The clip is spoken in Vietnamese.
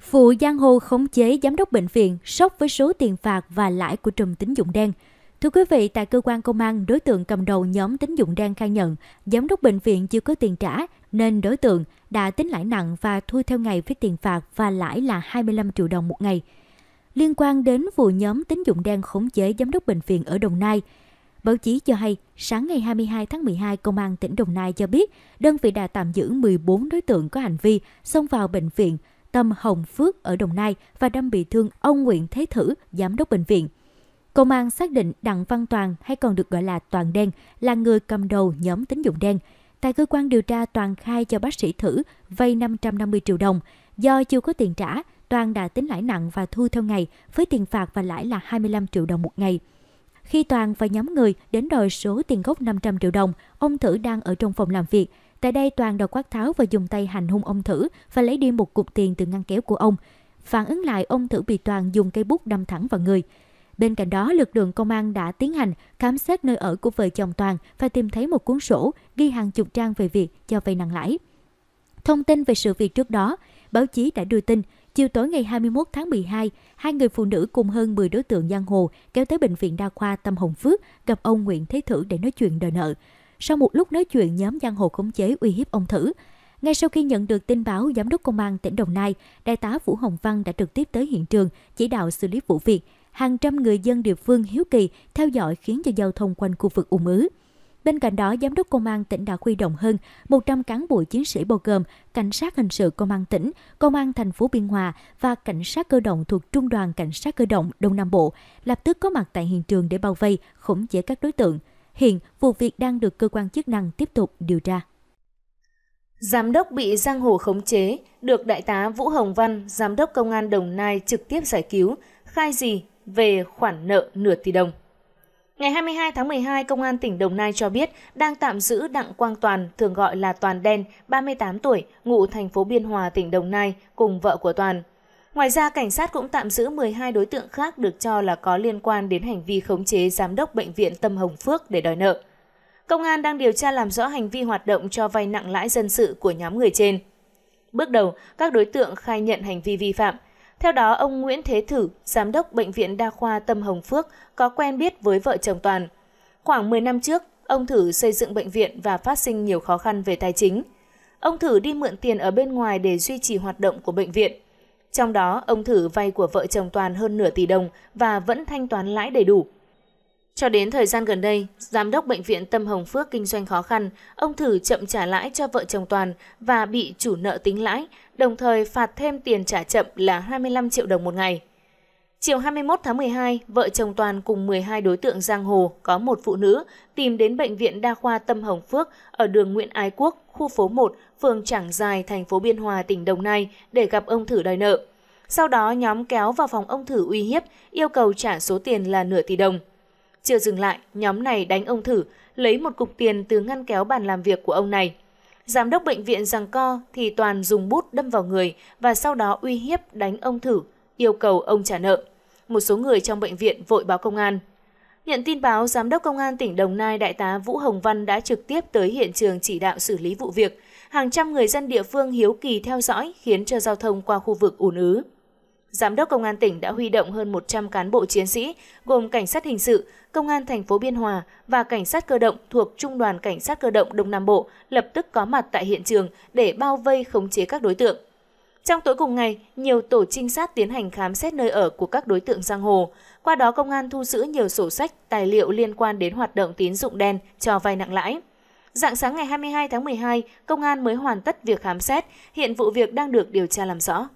phụ giang hồ khống chế giám đốc bệnh viện sốc với số tiền phạt và lãi của trùm tín dụng đen. Thưa quý vị, tại cơ quan công an, đối tượng cầm đầu nhóm tín dụng đen khai nhận giám đốc bệnh viện chưa có tiền trả nên đối tượng đã tính lãi nặng và thu theo ngày với tiền phạt và lãi là 25 triệu đồng một ngày. Liên quan đến vụ nhóm tín dụng đen khống chế giám đốc bệnh viện ở Đồng Nai, Báo chí cho hay, sáng ngày 22 tháng 12, Công an tỉnh Đồng Nai cho biết đơn vị đã tạm giữ 14 đối tượng có hành vi xông vào bệnh viện Tâm Hồng Phước ở Đồng Nai và đâm bị thương ông Nguyễn Thế Thử, giám đốc bệnh viện. Công an xác định Đặng Văn Toàn hay còn được gọi là Toàn Đen là người cầm đầu nhóm tín dụng đen. Tại cơ quan điều tra, Toàn khai cho bác sĩ Thử vay 550 triệu đồng. Do chưa có tiền trả, Toàn đã tính lãi nặng và thu theo ngày với tiền phạt và lãi là 25 triệu đồng một ngày. Khi Toàn và nhóm người đến đòi số tiền gốc 500 triệu đồng, ông Thử đang ở trong phòng làm việc. Tại đây Toàn đòi quát tháo và dùng tay hành hung ông Thử và lấy đi một cục tiền từ ngăn kéo của ông. Phản ứng lại, ông Thử bị Toàn dùng cây bút đâm thẳng vào người. Bên cạnh đó, lực lượng công an đã tiến hành khám xét nơi ở của vợ chồng Toàn và tìm thấy một cuốn sổ ghi hàng chục trang về việc cho vay nặng lãi. Thông tin về sự việc trước đó, báo chí đã đưa tin Chiều tối ngày 21 tháng 12, hai người phụ nữ cùng hơn 10 đối tượng giang hồ kéo tới bệnh viện đa khoa Tâm Hồng Phước gặp ông Nguyễn Thế Thử để nói chuyện đòi nợ. Sau một lúc nói chuyện, nhóm giang hồ khống chế uy hiếp ông Thử. Ngay sau khi nhận được tin báo, Giám đốc Công an tỉnh Đồng Nai, Đại tá Vũ Hồng Văn đã trực tiếp tới hiện trường chỉ đạo xử lý vụ việc. Hàng trăm người dân địa phương hiếu kỳ theo dõi khiến cho giao thông quanh khu vực ùn ứ. Bên cạnh đó, Giám đốc Công an tỉnh đã huy động hơn 100 cán bộ chiến sĩ bao gồm Cảnh sát hình sự Công an tỉnh, Công an thành phố Biên Hòa và Cảnh sát cơ động thuộc Trung đoàn Cảnh sát cơ động Đông Nam Bộ lập tức có mặt tại hiện trường để bao vây, khống chế các đối tượng. Hiện, vụ việc đang được cơ quan chức năng tiếp tục điều tra. Giám đốc bị giang hồ khống chế, được Đại tá Vũ Hồng Văn, Giám đốc Công an Đồng Nai trực tiếp giải cứu, khai gì về khoản nợ nửa tỷ đồng. Ngày 22 tháng 12, Công an tỉnh Đồng Nai cho biết đang tạm giữ Đặng Quang Toàn, thường gọi là Toàn Đen, 38 tuổi, ngụ thành phố Biên Hòa, tỉnh Đồng Nai, cùng vợ của Toàn. Ngoài ra, cảnh sát cũng tạm giữ 12 đối tượng khác được cho là có liên quan đến hành vi khống chế giám đốc bệnh viện Tâm Hồng Phước để đòi nợ. Công an đang điều tra làm rõ hành vi hoạt động cho vay nặng lãi dân sự của nhóm người trên. Bước đầu, các đối tượng khai nhận hành vi vi phạm – theo đó, ông Nguyễn Thế Thử, giám đốc Bệnh viện Đa khoa Tâm Hồng Phước, có quen biết với vợ chồng Toàn. Khoảng 10 năm trước, ông Thử xây dựng bệnh viện và phát sinh nhiều khó khăn về tài chính. Ông Thử đi mượn tiền ở bên ngoài để duy trì hoạt động của bệnh viện. Trong đó, ông Thử vay của vợ chồng Toàn hơn nửa tỷ đồng và vẫn thanh toán lãi đầy đủ – cho đến thời gian gần đây, giám đốc bệnh viện Tâm Hồng Phước kinh doanh khó khăn, ông thử chậm trả lãi cho vợ chồng Toàn và bị chủ nợ tính lãi, đồng thời phạt thêm tiền trả chậm là 25 triệu đồng một ngày. Chiều 21 tháng 12, vợ chồng Toàn cùng 12 đối tượng giang hồ có một phụ nữ tìm đến bệnh viện đa khoa Tâm Hồng Phước ở đường Nguyễn Ái Quốc, khu phố 1, phường Trảng Dài, thành phố Biên Hòa, tỉnh Đồng Nai để gặp ông thử đòi nợ. Sau đó nhóm kéo vào phòng ông thử uy hiếp, yêu cầu trả số tiền là nửa tỷ đồng. Chưa dừng lại, nhóm này đánh ông thử, lấy một cục tiền từ ngăn kéo bàn làm việc của ông này. Giám đốc bệnh viện rằng co thì Toàn dùng bút đâm vào người và sau đó uy hiếp đánh ông thử, yêu cầu ông trả nợ. Một số người trong bệnh viện vội báo công an. Nhận tin báo, Giám đốc Công an tỉnh Đồng Nai Đại tá Vũ Hồng Văn đã trực tiếp tới hiện trường chỉ đạo xử lý vụ việc. Hàng trăm người dân địa phương hiếu kỳ theo dõi khiến cho giao thông qua khu vực ùn ứ. Giám đốc Công an tỉnh đã huy động hơn 100 cán bộ chiến sĩ, gồm Cảnh sát Hình sự, Công an thành phố Biên Hòa và Cảnh sát Cơ động thuộc Trung đoàn Cảnh sát Cơ động Đông Nam Bộ lập tức có mặt tại hiện trường để bao vây khống chế các đối tượng. Trong tối cùng ngày, nhiều tổ trinh sát tiến hành khám xét nơi ở của các đối tượng giang hồ. Qua đó, công an thu giữ nhiều sổ sách, tài liệu liên quan đến hoạt động tín dụng đen cho vay nặng lãi. Dạng sáng ngày 22 tháng 12, công an mới hoàn tất việc khám xét, hiện vụ việc đang được điều tra làm rõ.